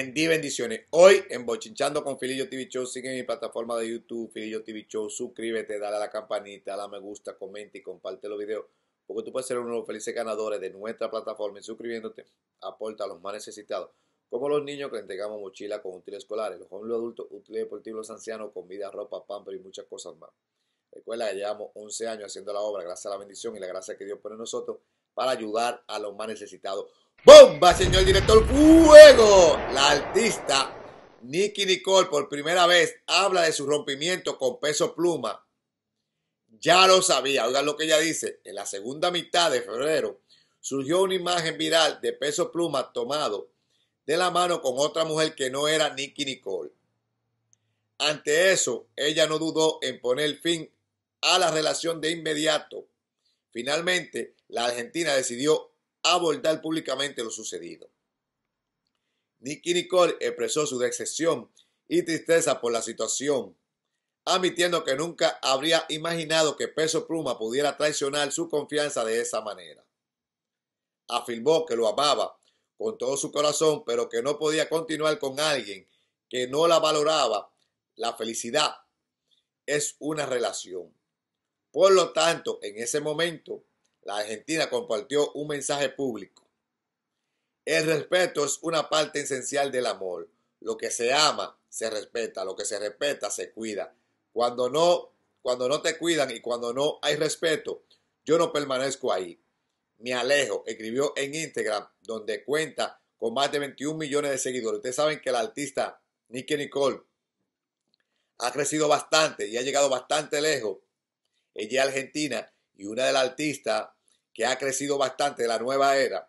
día, bendiciones. Hoy en Bochinchando con Filillo TV Show, sigue mi plataforma de YouTube, Filillo TV Show. Suscríbete, dale a la campanita, dale a me gusta, comenta y comparte los videos. Porque tú puedes ser uno de los felices ganadores de nuestra plataforma y suscribiéndote aporta a los más necesitados, como los niños que entregamos mochila con útiles escolares, los jóvenes adultos, útiles deportivos, los ancianos, comida, ropa, pamper y muchas cosas más. Recuerda que llevamos 11 años haciendo la obra gracias a la bendición y la gracia que Dios pone en nosotros para ayudar a los más necesitados. ¡Bomba, señor director! ¡Fuego! La artista Nicky Nicole por primera vez habla de su rompimiento con peso pluma. Ya lo sabía, oigan lo que ella dice. En la segunda mitad de febrero surgió una imagen viral de peso pluma tomado de la mano con otra mujer que no era Nicky Nicole. Ante eso, ella no dudó en poner fin a la relación de inmediato. Finalmente, la argentina decidió abordar públicamente lo sucedido. Nicky Nicole expresó su decepción y tristeza por la situación, admitiendo que nunca habría imaginado que Peso Pluma pudiera traicionar su confianza de esa manera. Afirmó que lo amaba con todo su corazón, pero que no podía continuar con alguien que no la valoraba. La felicidad es una relación. Por lo tanto, en ese momento, la Argentina compartió un mensaje público. El respeto es una parte esencial del amor. Lo que se ama se respeta, lo que se respeta se cuida. Cuando no, cuando no te cuidan y cuando no hay respeto, yo no permanezco ahí. Me alejo, escribió en Instagram, donde cuenta con más de 21 millones de seguidores. Ustedes saben que la artista Nicky Nicole ha crecido bastante y ha llegado bastante lejos. Ella es argentina y una de las artistas que ha crecido bastante de la nueva era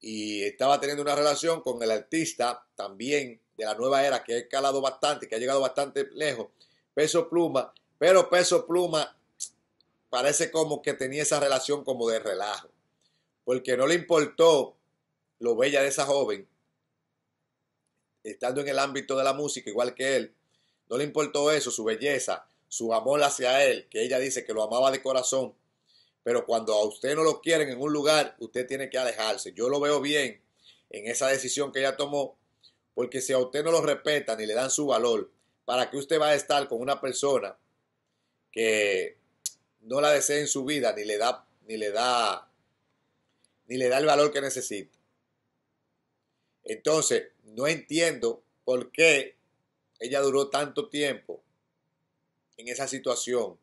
y estaba teniendo una relación con el artista también de la nueva era que ha escalado bastante, que ha llegado bastante lejos, Peso Pluma, pero Peso Pluma parece como que tenía esa relación como de relajo, porque no le importó lo bella de esa joven, estando en el ámbito de la música igual que él, no le importó eso, su belleza, su amor hacia él, que ella dice que lo amaba de corazón, pero cuando a usted no lo quieren en un lugar, usted tiene que alejarse. Yo lo veo bien en esa decisión que ella tomó, porque si a usted no lo respetan Ni le dan su valor, ¿para que usted va a estar con una persona que no la desea en su vida, ni le da, ni le da, ni le da el valor que necesita? Entonces, no entiendo por qué ella duró tanto tiempo en esa situación.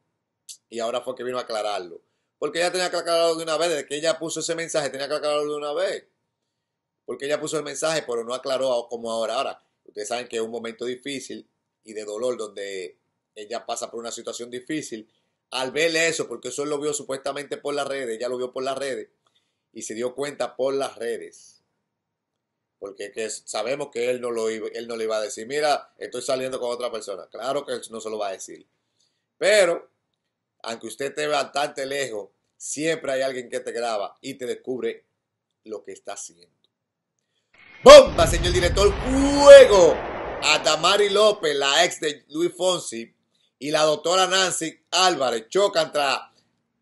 Y ahora fue que vino a aclararlo. Porque ella tenía que aclararlo de una vez. Desde que ella puso ese mensaje, tenía que aclararlo de una vez. Porque ella puso el mensaje, pero no aclaró como ahora. Ahora, ustedes saben que es un momento difícil y de dolor donde ella pasa por una situación difícil. Al ver eso, porque eso lo vio supuestamente por las redes, ella lo vio por las redes y se dio cuenta por las redes porque sabemos que él no, lo iba, él no le iba a decir, mira, estoy saliendo con otra persona. Claro que no se lo va a decir. Pero, aunque usted esté bastante lejos, siempre hay alguien que te graba y te descubre lo que está haciendo. ¡Bomba, señor director! ¡Fuego! A López, la ex de Luis Fonsi, y la doctora Nancy Álvarez chocan tras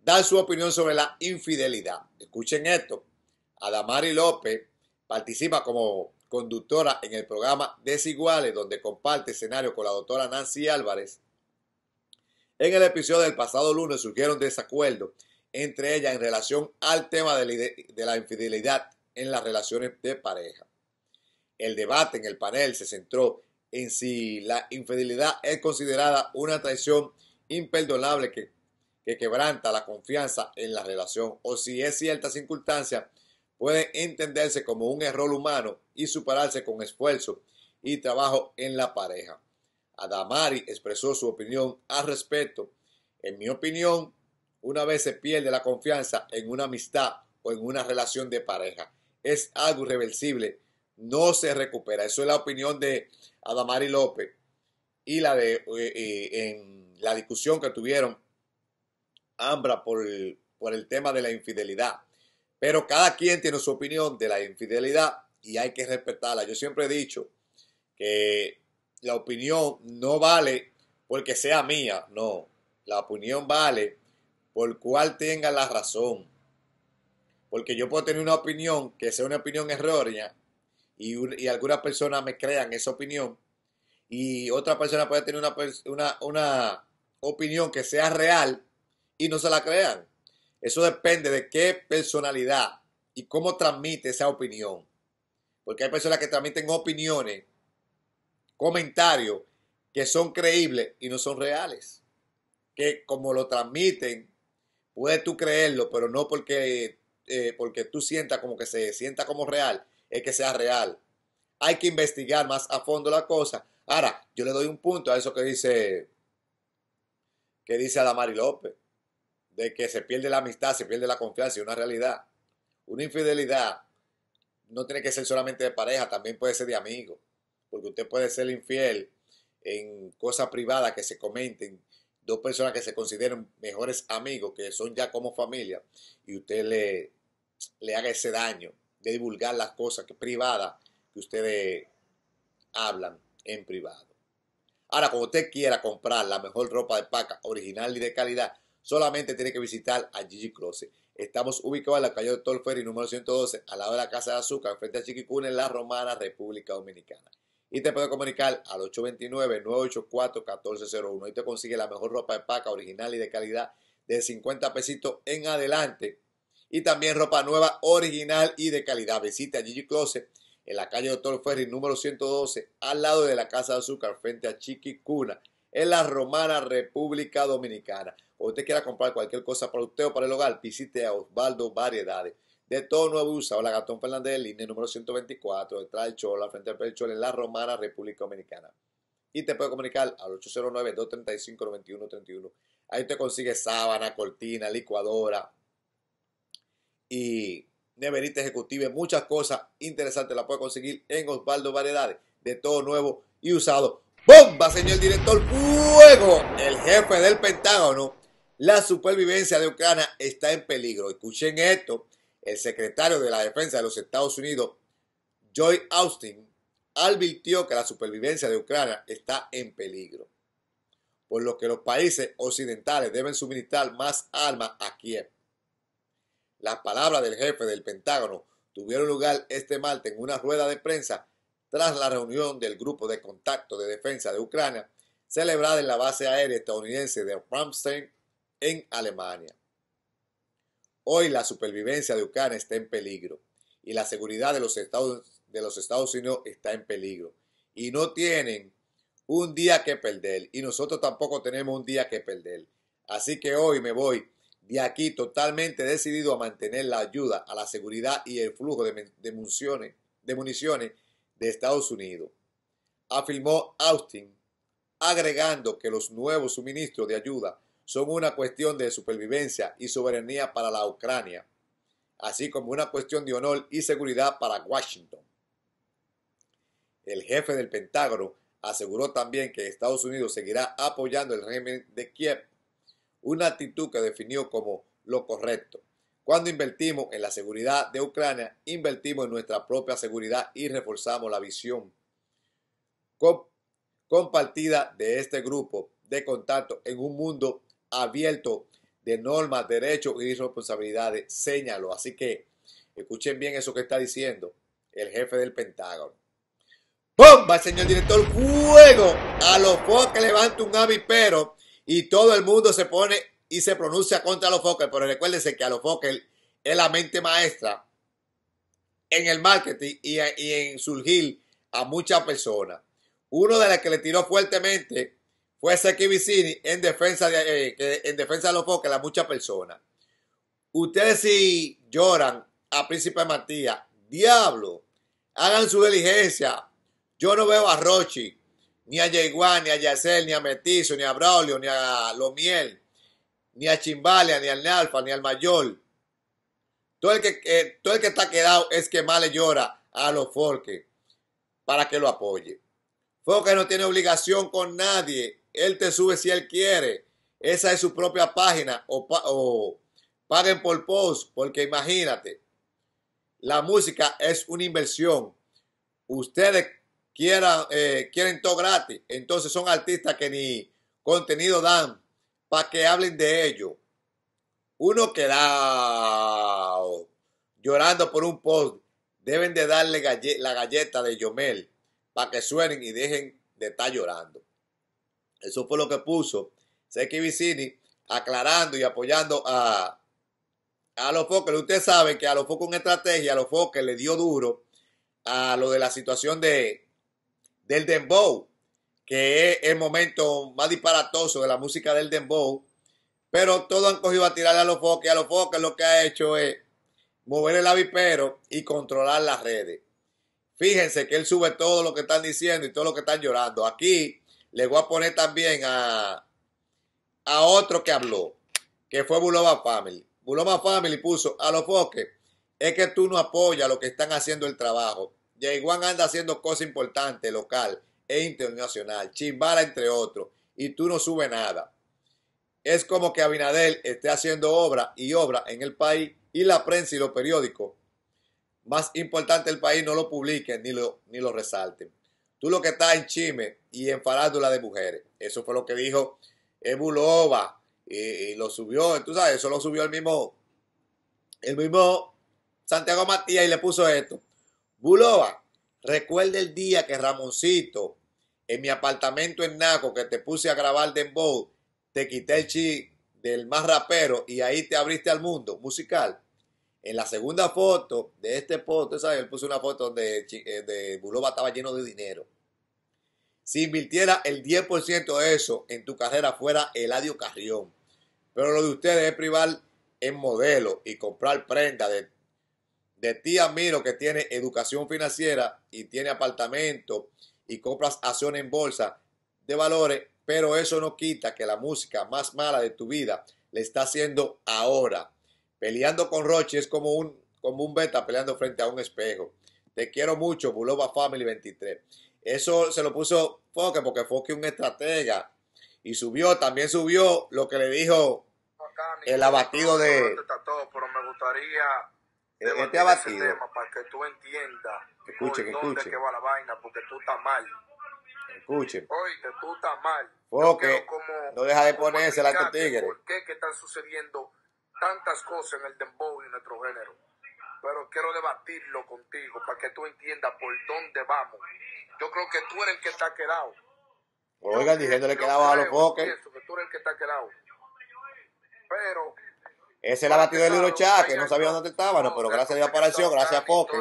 dar su opinión sobre la infidelidad. Escuchen esto. Adamari López participa como conductora en el programa Desiguales, donde comparte escenario con la doctora Nancy Álvarez en el episodio del pasado lunes surgieron desacuerdos entre ellas en relación al tema de la infidelidad en las relaciones de pareja. El debate en el panel se centró en si la infidelidad es considerada una traición imperdonable que, quebranta la confianza en la relación o si es cierta circunstancia puede entenderse como un error humano y superarse con esfuerzo y trabajo en la pareja. Adamari expresó su opinión al respecto. En mi opinión, una vez se pierde la confianza en una amistad o en una relación de pareja, es algo irreversible, no se recupera. Eso es la opinión de Adamari López y la de eh, eh, en la discusión que tuvieron Ambra por, por el tema de la infidelidad. Pero cada quien tiene su opinión de la infidelidad y hay que respetarla. Yo siempre he dicho que la opinión no vale porque sea mía, no. La opinión vale por cuál tenga la razón. Porque yo puedo tener una opinión que sea una opinión errónea y, algunas personas me crean esa opinión y otra persona puede tener una, una opinión que sea real y no se la crean. Eso depende de qué personalidad y cómo transmite esa opinión. Porque hay personas que transmiten opiniones comentarios que son creíbles y no son reales. Que como lo transmiten, puedes tú creerlo, pero no porque, eh, porque tú sientas como que se sienta como real, es que sea real. Hay que investigar más a fondo la cosa. Ahora, yo le doy un punto a eso que dice que dice Adamari López, de que se pierde la amistad, se pierde la confianza y una realidad. Una infidelidad no tiene que ser solamente de pareja, también puede ser de amigo porque usted puede ser infiel en cosas privadas que se comenten, dos personas que se consideran mejores amigos, que son ya como familia, y usted le, le haga ese daño de divulgar las cosas que, privadas que ustedes hablan en privado. Ahora, como usted quiera comprar la mejor ropa de paca, original y de calidad, solamente tiene que visitar a Gigi Cross. Estamos ubicados en la calle Doctor Ferry número 112, al lado de la Casa de Azúcar, frente a Chiquicuna, en La Romana, República Dominicana y te puede comunicar al 829-984-1401 y te consigue la mejor ropa de paca original y de calidad de 50 pesitos en adelante. Y también ropa nueva, original y de calidad. Visite a Gigi Closet en la calle Doctor Ferry, número 112, al lado de la Casa de Azúcar, frente a Chiquicuna, en la Romana República Dominicana. O usted quiera comprar cualquier cosa para usted o para el hogar, visite a Osvaldo Variedades de todo Nuevo Usado, la gatón Fernández Línea, número 124, detrás del Chola, frente al pecho en La Romana, República Dominicana. Y te puede comunicar al 809-235-9131. Ahí te consigue sábana, cortina, licuadora y neverita ejecutiva. Muchas cosas interesantes las puede conseguir en Osvaldo Variedades, de todo nuevo y usado. ¡Bomba, señor director! ¡Fuego! El jefe del Pentágono. La supervivencia de Ucrania está en peligro. Escuchen esto el secretario de la Defensa de los Estados Unidos, Joy Austin, advirtió que la supervivencia de Ucrania está en peligro, por lo que los países occidentales deben suministrar más armas a Kiev. Las palabras del jefe del Pentágono tuvieron lugar este martes en una rueda de prensa tras la reunión del Grupo de Contacto de Defensa de Ucrania celebrada en la base aérea estadounidense de Ramstein en Alemania. Hoy la supervivencia de Ucrania está en peligro y la seguridad de los Estados, de los Estados Unidos está en peligro. Y no tienen un día que perder y nosotros tampoco tenemos un día que perder. Así que hoy me voy de aquí totalmente decidido a mantener la ayuda a la seguridad y el flujo de, municiones, de municiones de Estados Unidos, afirmó Austin, agregando que los nuevos suministros de ayuda son una cuestión de supervivencia y soberanía para la Ucrania, así como una cuestión de honor y seguridad para Washington. El jefe del Pentágono aseguró también que Estados Unidos seguirá apoyando el régimen de Kiev, una actitud que definió como lo correcto. Cuando invertimos en la seguridad de Ucrania, invertimos en nuestra propia seguridad y reforzamos la visión compartida de este grupo de contacto en un mundo abierto de normas, derechos y responsabilidades, señaló. Así que escuchen bien eso que está diciendo el jefe del Pentágono. ¡Bomba, señor director! ¡Fuego! A los Fokker levanta un avipero y todo el mundo se pone y se pronuncia contra los Fokker. Pero recuérdense que a los Fokker es la mente maestra en el marketing y, en surgir a muchas personas. Uno de las que le tiró fuertemente fue Seki Vicini en defensa de, eh, en defensa de los foques la muchas personas. Ustedes si lloran a Príncipe Matías, diablo, hagan su diligencia. Yo no veo a Rochi, ni a Yeguan, ni a Yacel, ni a Metizo, ni a Braulio, ni a Lomiel, ni a Chimbalia, ni al Nalfa, ni al Mayor. Todo el que, eh, todo el que está quedado es que más le llora a los Forques para que lo apoye. Foque no tiene obligación con nadie él te sube si él quiere. Esa es su propia página. O, paguen por post, porque imagínate, la música es una inversión. Ustedes quieran, eh, quieren todo gratis. Entonces son artistas que ni contenido dan para que hablen de ello. Uno queda llorando por un post. Deben de darle la galleta de Yomel para que suenen y dejen de estar llorando. Eso fue lo que puso Seki Vicini aclarando y apoyando a, a los Fokker. ustedes sabe que a los Fokker una estrategia, a los Fokker le dio duro a lo de la situación de, del Dembow, que es el momento más disparatoso de la música del Dembow. Pero todos han cogido a tirarle a los y A los Fokker lo que ha hecho es mover el avipero y controlar las redes. Fíjense que él sube todo lo que están diciendo y todo lo que están llorando. Aquí le voy a poner también a, otro que habló, que fue Buloba Family. Buloma Family puso a los foques. Es que tú no apoyas lo que están haciendo el trabajo. Yaiguan anda haciendo cosas importantes, local e internacional. Chimbala, entre otros. Y tú no subes nada. Es como que Abinadel esté haciendo obra y obra en el país y la prensa y los periódicos más importantes del país no lo publiquen ni lo, ni lo resalten. Tú lo que estás en Chime y en farándula de mujeres. Eso fue lo que dijo Ebulova y, lo subió. Tú sabes, eso lo subió el mismo, el mismo Santiago Matías y le puso esto. Bulova, recuerda el día que Ramoncito, en mi apartamento en Naco, que te puse a grabar Dembow, te quité el chi del más rapero y ahí te abriste al mundo musical. En la segunda foto de este post, ¿sabes? él puso una foto donde eh, de Buloba estaba lleno de dinero. Si invirtiera el 10% de eso en tu carrera fuera Eladio Carrión. Pero lo de ustedes es privar en modelo y comprar prenda de, de tía Miro que tiene educación financiera y tiene apartamento y compras acciones en bolsa de valores. Pero eso no quita que la música más mala de tu vida le está haciendo ahora Peleando con Roche es como un, como un beta peleando frente a un espejo. Te quiero mucho, Bulova Family 23. Eso se lo puso Foque porque Foque es un estratega. Y subió, también subió lo que le dijo el abatido de... pero e-, este abatido. para que tú porque mal. Escuche. Oye, mal. no deja de ponerse la tigre. ¿Por qué que están sucediendo tantas cosas en el dembow y nuestro género, pero quiero debatirlo contigo para que tú entiendas por dónde vamos. Yo creo que tú eres el que está quedado. Oigan, diciéndole que quedaba a los foques. tú el que quedado. Pero ese era batido del libro Chá, que no sabía dónde estaba, pero gracias a Dios apareció, gracias a Poke.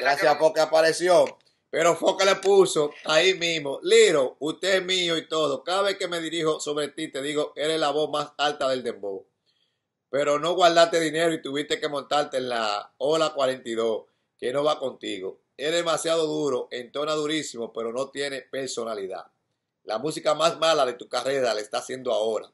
Gracias a Poke apareció. Pero Foca le puso ahí mismo, Liro, usted es mío y todo. Cada vez que me dirijo sobre ti, te digo, eres la voz más alta del dembow pero no guardaste dinero y tuviste que montarte en la ola 42, que no va contigo. Es demasiado duro, entona durísimo, pero no tiene personalidad. La música más mala de tu carrera la está haciendo ahora.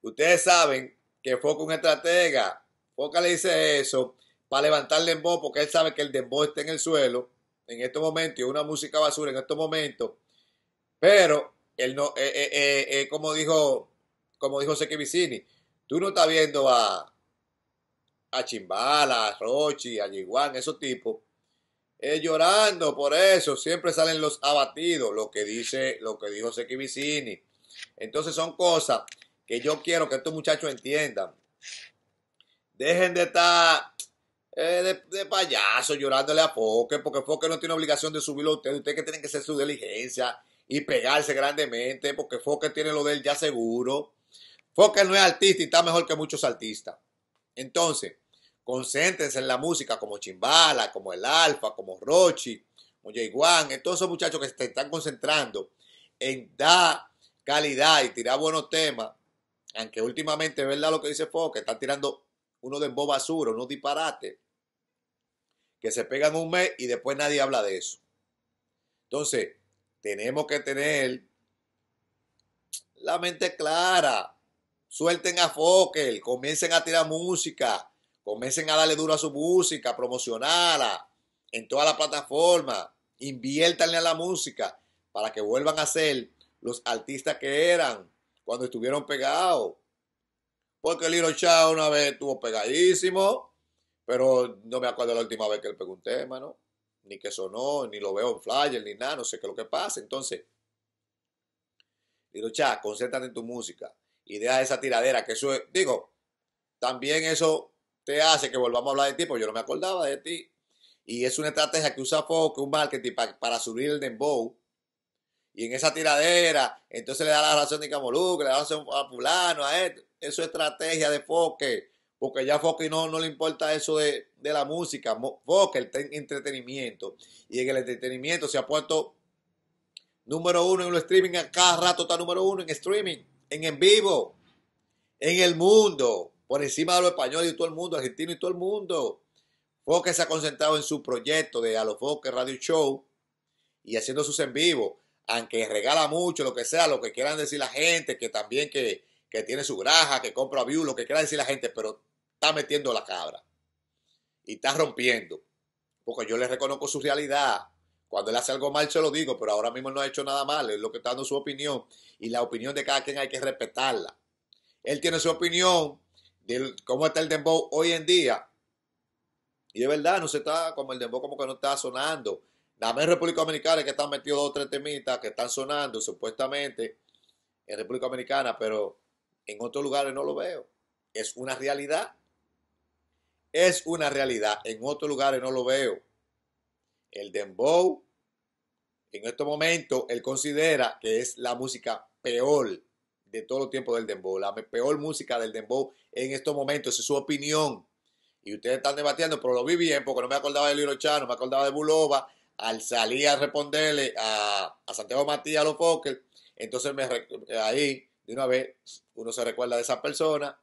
Ustedes saben que Foca un estratega. Foca le dice eso para levantar el dembow porque él sabe que el dembow está en el suelo en estos momentos y una música basura en estos momentos. Pero él no, eh, eh, eh, como dijo, como dijo Vicini, Tú no estás viendo a, a Chimbala, a Rochi, a Yiguan, esos tipos, eh, llorando por eso. Siempre salen los abatidos, lo que dice, lo que dijo Seki Vicini. Entonces son cosas que yo quiero que estos muchachos entiendan. Dejen de estar eh, de, payaso llorándole a Foque, porque Foque no tiene obligación de subirlo a ustedes. Ustedes que tienen que hacer su diligencia y pegarse grandemente, porque Foque tiene lo de él ya seguro. Fokker no es artista y está mejor que muchos artistas. Entonces, concéntrense en la música como Chimbala, como El Alfa, como Rochi, como Jay En todos esos muchachos que se están concentrando en dar calidad y tirar buenos temas, aunque últimamente verdad lo que dice Fokker, están tirando uno de bobasuro, basura, unos disparates, que se pegan un mes y después nadie habla de eso. Entonces, tenemos que tener la mente clara suelten a Fokker, comiencen a tirar música, comiencen a darle duro a su música, promocionarla en toda la plataforma, inviértanle a la música para que vuelvan a ser los artistas que eran cuando estuvieron pegados. Porque Lilo Chao una vez estuvo pegadísimo, pero no me acuerdo la última vez que él pegó un tema, ¿no? Ni que sonó, ni lo veo en flyer, ni nada, no sé qué es lo que pasa. Entonces, Lilo Chao, concéntrate en tu música y de esa tiradera, que eso es, digo, también eso te hace que volvamos a hablar de ti, porque yo no me acordaba de ti. Y es una estrategia que usa Fox, un marketing para, subir el dembow. Y en esa tiradera, entonces le da la razón de Nicamolú, le da la razón a fulano, a él. Eso es estrategia de Foque, porque ya Foque no, no le importa eso de, la música. Foque, el entretenimiento. Y en el entretenimiento se ha puesto número uno en los streaming, cada rato está número uno en streaming en vivo, en el mundo, por encima de los españoles y todo el mundo, argentino y todo el mundo. Foque se ha concentrado en su proyecto de A los Radio Show y haciendo sus en vivo, aunque regala mucho, lo que sea, lo que quieran decir la gente, que también que, que tiene su graja, que compra view, lo que quiera decir la gente, pero está metiendo la cabra y está rompiendo, porque yo le reconozco su realidad cuando él hace algo mal, se lo digo, pero ahora mismo no ha hecho nada mal, es lo que está dando su opinión y la opinión de cada quien hay que respetarla. Él tiene su opinión de cómo está el dembow hoy en día y de verdad no se está como el dembow como que no está sonando. Dame en República Dominicana que están metidos dos o tres temitas que están sonando supuestamente en República Dominicana, pero en otros lugares no lo veo. Es una realidad. Es una realidad. En otros lugares no lo veo. El dembow en este momento él considera que es la música peor de todo los tiempos del dembow, la peor música del dembow en estos momentos, es su opinión. Y ustedes están debatiendo, pero lo vi bien porque no me acordaba de Lilo Chano, me acordaba de Bulova. Al salir a responderle a, Santiago Matías a los Fokker, entonces me, ahí de una vez uno se recuerda de esa persona,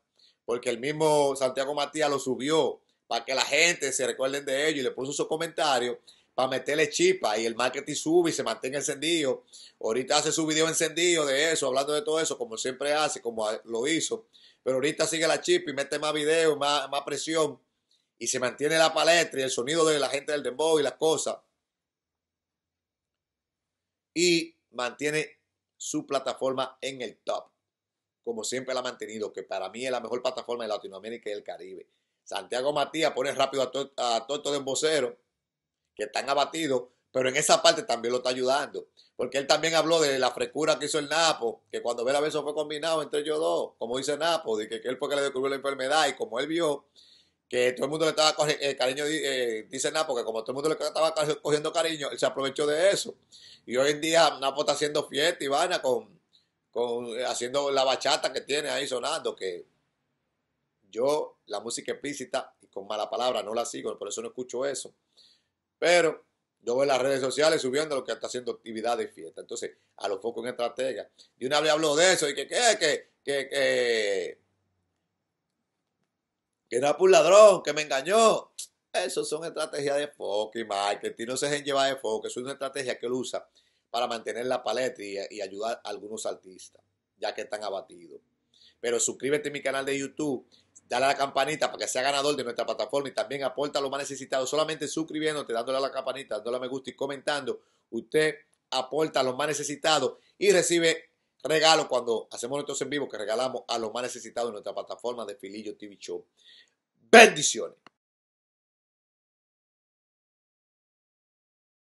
porque el mismo Santiago Matías lo subió para que la gente se recuerden de ello y le puso sus comentarios, para meterle chipa y el marketing sube y se mantenga encendido. Ahorita hace su video encendido de eso, hablando de todo eso, como siempre hace, como lo hizo. Pero ahorita sigue la chipa y mete más videos, más, presión y se mantiene la palestra y el sonido de la gente del dembow y las cosas. Y mantiene su plataforma en el top, como siempre la ha mantenido, que para mí es la mejor plataforma de Latinoamérica y el Caribe. Santiago Matías pone rápido a todo de embocero que están abatidos, pero en esa parte también lo está ayudando. Porque él también habló de la frescura que hizo el Napo, que cuando ve la beso fue combinado entre ellos dos, como dice Napo, de que, él él que le descubrió la enfermedad y como él vio que todo el mundo le estaba cogiendo eh, cariño, eh, dice Napo, que como todo el mundo le estaba cogiendo cariño, él se aprovechó de eso. Y hoy en día Napo está haciendo fiesta y vaina con, con, eh, haciendo la bachata que tiene ahí sonando, que yo la música explícita y con mala palabra no la sigo, por eso no escucho eso. Pero yo veo en las redes sociales subiendo lo que está haciendo actividades y fiesta. Entonces, a lo foco en estrategia. Y una vez habló de eso y que, que, que, que, que, que era por ladrón, que me engañó. Eso son estrategias de foco y marketing. No se dejen llevar de foco. es una estrategia que él usa para mantener la paleta y ayudar a algunos artistas, ya que están abatidos. Pero suscríbete a mi canal de YouTube dale a la campanita para que sea ganador de nuestra plataforma y también aporta a los más necesitados. Solamente suscribiéndote, dándole a la campanita, dándole a me gusta y comentando, usted aporta a los más necesitados y recibe regalo cuando hacemos nuestros en vivo que regalamos a los más necesitados en nuestra plataforma de Filillo TV Show. Bendiciones.